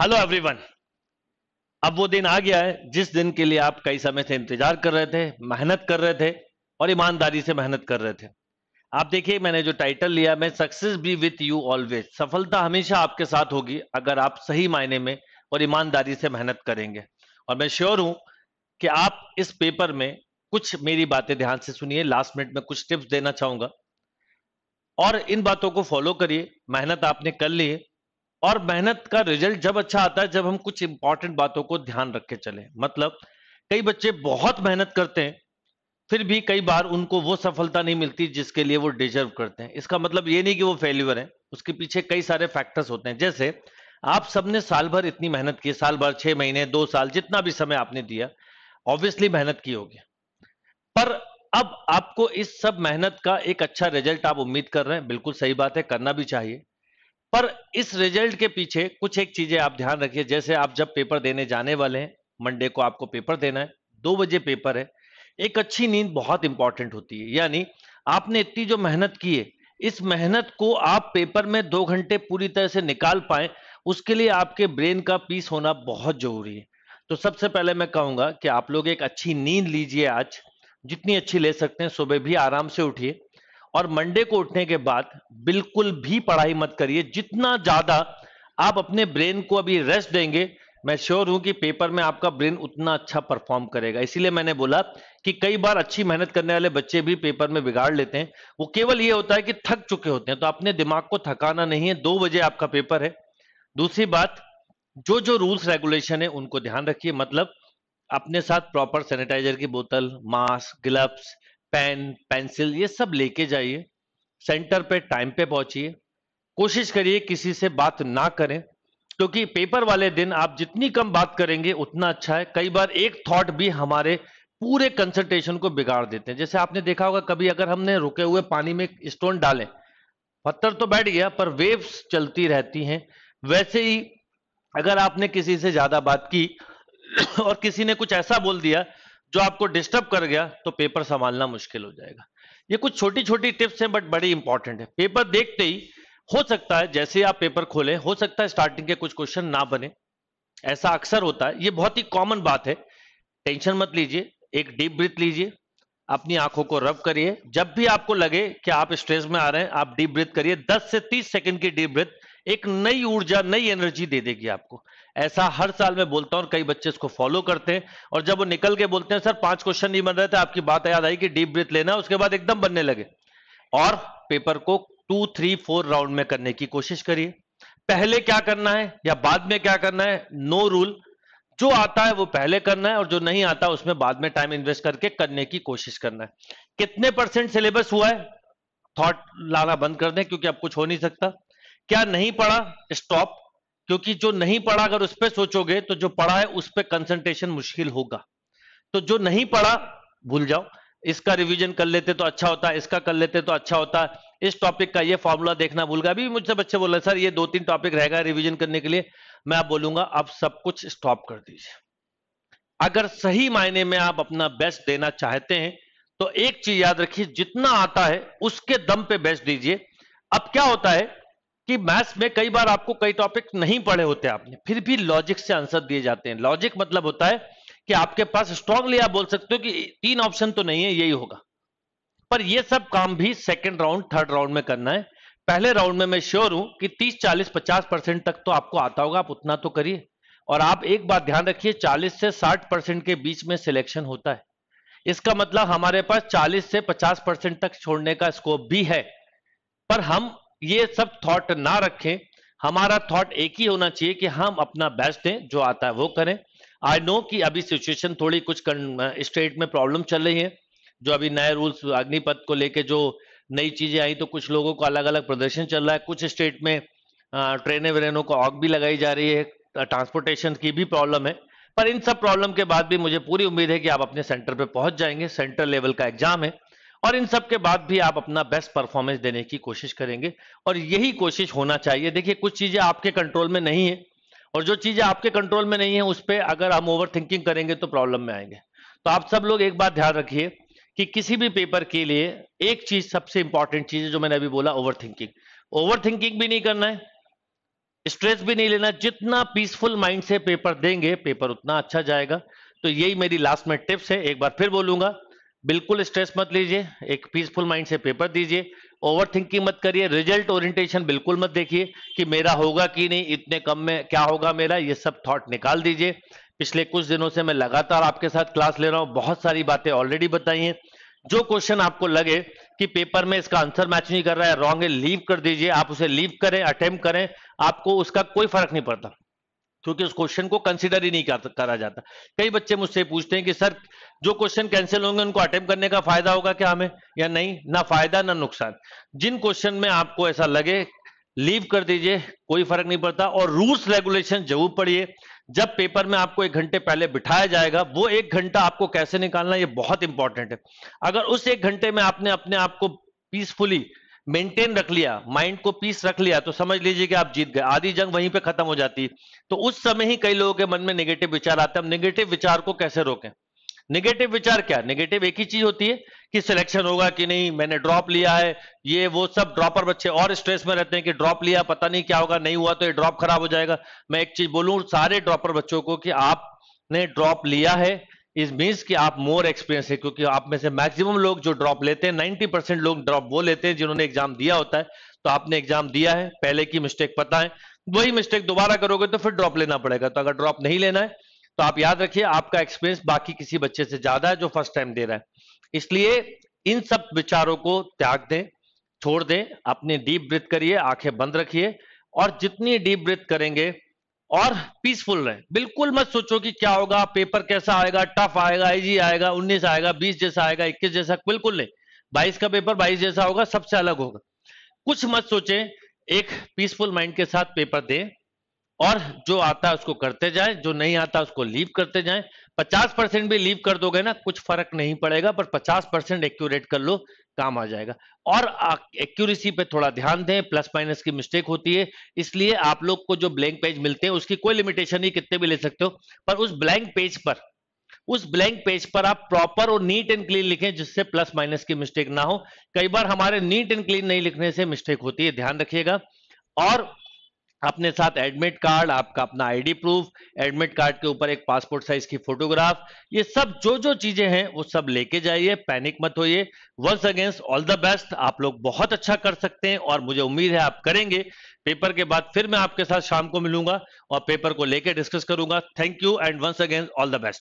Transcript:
hello everyone अब वो दिन आ गया है जिस दिन के लिए आप कई समय से इंतजार कर रहे थे मेहनत कर रहे थे और ईमानदारी से मेहनत कर रहे थे आप देखिए मैंने जो टाइटल लिया मैं success be with you always सफलता हमेशा आपके साथ होगी अगर आप सही मायने में और ईमानदारी से मेहनत करेंगे और मैं श्योर हूं कि आप इस पेपर में कुछ मेरी बातें ध्यान से सुनिए लास्ट मिनट में कुछ टिप्स देना चाहूंगा और इन बातों को फॉलो करिए मेहनत आपने कर ली है और मेहनत का रिजल्ट जब अच्छा आता है जब हम कुछ इंपॉर्टेंट बातों को ध्यान रख के चले मतलब कई बच्चे बहुत मेहनत करते हैं फिर भी कई बार उनको वो सफलता नहीं मिलती जिसके लिए वो डिजर्व करते हैं इसका मतलब ये नहीं कि वो फेल्यूर है उसके पीछे कई सारे फैक्टर्स होते हैं जैसे आप सबने साल भर इतनी मेहनत की साल भर छह महीने दो साल जितना भी समय आपने दिया ऑब्वियसली मेहनत की होगी पर अब आपको इस सब मेहनत का एक अच्छा रिजल्ट आप उम्मीद कर रहे हैं बिल्कुल सही बात है करना भी चाहिए पर इस रिजल्ट के पीछे कुछ एक चीजें आप ध्यान रखिए जैसे आप जब पेपर देने जाने वाले हैं मंडे को आपको पेपर देना है दो बजे पेपर है एक अच्छी नींद बहुत इंपॉर्टेंट होती है यानी आपने इतनी जो मेहनत की है इस मेहनत को आप पेपर में दो घंटे पूरी तरह से निकाल पाए उसके लिए आपके ब्रेन का पीस होना बहुत जरूरी है तो सबसे पहले मैं कहूंगा कि आप लोग एक अच्छी नींद लीजिए आज जितनी अच्छी ले सकते हैं सुबह भी आराम से उठिए और मंडे को उठने के बाद बिल्कुल भी पढ़ाई मत करिए जितना ज्यादा आप अपने ब्रेन को अभी रेस्ट देंगे मैं श्योर हूं कि पेपर में आपका ब्रेन उतना अच्छा परफॉर्म करेगा इसीलिए मैंने बोला कि कई बार अच्छी मेहनत करने वाले बच्चे भी पेपर में बिगाड़ लेते हैं वो केवल ये होता है कि थक चुके होते हैं तो अपने दिमाग को थकाना नहीं है दो बजे आपका पेपर है दूसरी बात जो जो रूल्स रेगुलेशन है उनको ध्यान रखिए मतलब अपने साथ प्रॉपर सैनिटाइजर की बोतल मास्क ग्लव्स पेन पेंसिल ये सब लेके जाइए सेंटर पे टाइम पे पहुंचिए कोशिश करिए किसी से बात ना करें क्योंकि तो पेपर वाले दिन आप जितनी कम बात करेंगे उतना अच्छा है कई बार एक थॉट भी हमारे पूरे कंसंट्रेशन को बिगाड़ देते हैं जैसे आपने देखा होगा कभी अगर हमने रुके हुए पानी में स्टोन डालें पत्थर तो बैठ गया पर वेव्स चलती रहती हैं वैसे ही अगर आपने किसी से ज्यादा बात की और किसी ने कुछ ऐसा बोल दिया जो आपको डिस्टर्ब कर गया तो पेपर संभालना मुश्किल हो जाएगा ये कुछ छोटी छोटी टिप्स हैं बट बड़ी इंपॉर्टेंट है पेपर देखते ही हो सकता है जैसे आप पेपर खोलें हो सकता है स्टार्टिंग के कुछ क्वेश्चन ना बने ऐसा अक्सर होता है ये बहुत ही कॉमन बात है टेंशन मत लीजिए एक डीप ब्रीथ लीजिए अपनी आंखों को रब करिए जब भी आपको लगे कि आप स्ट्रेस में आ रहे हैं आप डीप ब्रीथ करिए 10 से 30 सेकंड की डीप ब्रीथ एक नई ऊर्जा नई एनर्जी दे देगी आपको ऐसा हर साल में बोलता और कई बच्चे इसको फॉलो करते हैं और जब वो निकल के बोलते हैं सर पांच क्वेश्चन नहीं बन रहे थे आपकी बात याद आई कि डीप ब्रिथ लेना उसके बाद एकदम बनने लगे और पेपर को टू थ्री फोर राउंड में करने की कोशिश करिए पहले क्या करना है या बाद में क्या करना है नो रूल जो आता है वो पहले करना है और जो नहीं आता उसमें बाद में टाइम इन्वेस्ट करके करने की कोशिश करना है कितने परसेंट सिलेबस हुआ है थॉट लाना बंद कर दें क्योंकि अब कुछ हो नहीं सकता क्या नहीं पढ़ा स्टॉप क्योंकि जो नहीं पढ़ा अगर उस पर सोचोगे तो जो पढ़ा है उस पर कंसंट्रेशन मुश्किल होगा तो जो नहीं पढ़ा भूल जाओ इसका रिवीजन कर लेते तो अच्छा होता इसका कर लेते तो अच्छा होता इस टॉपिक का ये फॉर्मूला देखना भूल गया अभी मुझसे बच्चे बोल रहे सर ये दो तीन टॉपिक रहेगा रिवीजन करने के लिए मैं आप बोलूंगा आप सब कुछ स्टॉप कर दीजिए अगर सही मायने में आप अपना बेस्ट देना चाहते हैं तो एक चीज याद रखिए जितना आता है उसके दम पे बेस्ट दीजिए अब क्या होता है कि मैथ्स में कई बार आपको कई टॉपिक नहीं पढ़े होते आपने फिर भी लॉजिक से आंसर दिए जाते हैं लॉजिक मतलब होता है कि आपके पास स्ट्रांगली आप बोल सकते हो कि तीन ऑप्शन तो नहीं है यही होगा पर ये सब काम भी सेकंड राउंड थर्ड राउंड में करना है पहले राउंड में मैं श्योर हूं कि 30 40 50 परसेंट तक तो आपको आता होगा आप उतना तो करिए और आप एक बात ध्यान रखिए 40 से 60 परसेंट के बीच में सिलेक्शन होता है इसका मतलब हमारे पास 40 से 50 परसेंट तक छोड़ने का स्कोप भी है पर हम ये सब थॉट ना रखें हमारा थॉट एक ही होना चाहिए कि हम अपना बेस्ट दें जो आता है वो करें आई नो कि अभी सिचुएशन थोड़ी कुछ स्टेट में प्रॉब्लम चल रही है जो अभी नए रूल्स अग्निपथ को लेके जो नई चीजें आई तो कुछ लोगों को अलग अलग प्रदर्शन चल रहा है कुछ स्टेट में ट्रेनें व्रेनों को आग भी लगाई जा रही है ट्रांसपोर्टेशन की भी प्रॉब्लम है पर इन सब प्रॉब्लम के बाद भी मुझे पूरी उम्मीद है कि आप अपने सेंटर पर पहुंच जाएंगे सेंटर लेवल का एग्जाम है और इन सब के बाद भी आप अपना बेस्ट परफॉर्मेंस देने की कोशिश करेंगे और यही कोशिश होना चाहिए देखिए कुछ चीज़ें आपके कंट्रोल में नहीं है और जो चीज़ें आपके कंट्रोल में नहीं है उस पर अगर हम ओवर थिंकिंग करेंगे तो प्रॉब्लम में आएंगे तो आप सब लोग एक बात ध्यान रखिए कि किसी भी पेपर के लिए एक चीज सबसे इंपॉर्टेंट चीज है जो मैंने अभी बोला ओवर थिंकिंग ओवर थिंकिंग भी नहीं करना है स्ट्रेस भी नहीं लेना जितना पीसफुल माइंड से पेपर देंगे पेपर उतना अच्छा जाएगा तो यही मेरी लास्ट में टिप्स है एक बार फिर बोलूंगा बिल्कुल स्ट्रेस मत लीजिए एक पीसफुल माइंड से पेपर दीजिए ओवर थिंकिंग मत करिए रिजल्ट ओरिएंटेशन बिल्कुल मत देखिए कि मेरा होगा कि नहीं इतने कम में क्या होगा मेरा ये सब थॉट निकाल दीजिए पिछले कुछ दिनों से मैं लगातार आपके साथ क्लास ले रहा हूँ बहुत सारी बातें ऑलरेडी बताई हैं जो क्वेश्चन आपको लगे कि पेपर में इसका आंसर मैच नहीं कर रहा है रॉन्ग है लीव कर दीजिए आप उसे लीव करें अटेम्प्ट करें आपको उसका कोई फर्क नहीं पड़ता क्योंकि उस क्वेश्चन को कंसिडर ही नहीं करा जाता कई बच्चे मुझसे पूछते हैं कि सर जो क्वेश्चन कैंसिल होंगे उनको अटेम्प करने का फायदा होगा क्या हमें या नहीं ना फायदा ना नुकसान जिन क्वेश्चन में आपको ऐसा लगे लीव कर दीजिए कोई फर्क नहीं पड़ता और रूल्स रेगुलेशन जरूर पढ़िए जब पेपर में आपको एक घंटे पहले बिठाया जाएगा वो एक घंटा आपको कैसे निकालना ये बहुत इंपॉर्टेंट है अगर उस एक घंटे में आपने अपने आप को पीसफुली मेंटेन रख लिया माइंड को पीस रख लिया तो समझ लीजिए कि आप जीत गए आधी जंग वहीं पे खत्म हो जाती तो उस समय ही कई लोगों के मन में नेगेटिव विचार आते हैं हम नेगेटिव विचार को कैसे रोकें नेगेटिव विचार क्या नेगेटिव एक ही चीज होती है कि सिलेक्शन होगा कि नहीं मैंने ड्रॉप लिया है ये वो सब ड्रॉपर बच्चे और स्ट्रेस में रहते हैं कि ड्रॉप लिया पता नहीं क्या होगा नहीं हुआ तो ये ड्रॉप खराब हो जाएगा मैं एक चीज बोलूं सारे ड्रॉपर बच्चों को कि आपने ड्रॉप लिया है इस मीन्स कि आप मोर एक्सपीरियंस है क्योंकि आप में से मैक्सिमम लोग जो ड्रॉप लेते हैं 90 परसेंट लोग ड्रॉप वो लेते हैं जिन्होंने एग्जाम दिया होता है तो आपने एग्जाम दिया है पहले की मिस्टेक पता है वही मिस्टेक दोबारा करोगे तो फिर ड्रॉप लेना पड़ेगा तो अगर ड्रॉप नहीं लेना है तो आप याद रखिए आपका एक्सपीरियंस बाकी किसी बच्चे से ज्यादा है जो फर्स्ट टाइम दे रहा है इसलिए इन सब विचारों को त्याग दें छोड़ दें अपनी डीप ब्रिथ करिए आंखें बंद रखिए और जितनी डीप ब्रिथ करेंगे और पीसफुल रहे बिल्कुल मत सोचो कि क्या होगा पेपर कैसा आएगा टफ आएगा इजी आएगा उन्नीस आएगा बीस जैसा आएगा इक्कीस जैसा बिल्कुल नहीं बाईस का पेपर बाईस जैसा होगा सबसे अलग होगा कुछ मत सोचे एक पीसफुल माइंड के साथ पेपर दे और जो आता है उसको करते जाएं जो नहीं आता उसको लीव करते जाएं 50 परसेंट भी लीव कर दोगे ना कुछ फर्क नहीं पड़ेगा पर 50 परसेंट एक्यूरेट कर लो काम आ जाएगा और एक्यूरेसी पे थोड़ा ध्यान दें प्लस माइनस की मिस्टेक होती है इसलिए आप लोग को जो ब्लैंक पेज मिलते हैं उसकी कोई लिमिटेशन नहीं कितने भी ले सकते हो पर उस ब्लैंक पेज पर उस ब्लैंक पेज पर आप प्रॉपर और नीट एंड क्लीन लिखें जिससे प्लस माइनस की मिस्टेक ना हो कई बार हमारे नीट एंड क्लीन नहीं लिखने से मिस्टेक होती है ध्यान रखिएगा और अपने साथ एडमिट कार्ड आपका अपना आईडी प्रूफ एडमिट कार्ड के ऊपर एक पासपोर्ट साइज की फोटोग्राफ ये सब जो जो चीजें हैं वो सब लेके जाइए पैनिक मत होइए once against all the best आप लोग बहुत अच्छा कर सकते हैं और मुझे उम्मीद है आप करेंगे पेपर के बाद फिर मैं आपके साथ शाम को मिलूंगा और पेपर को लेकर डिस्कस करूंगा thank you and once against all the best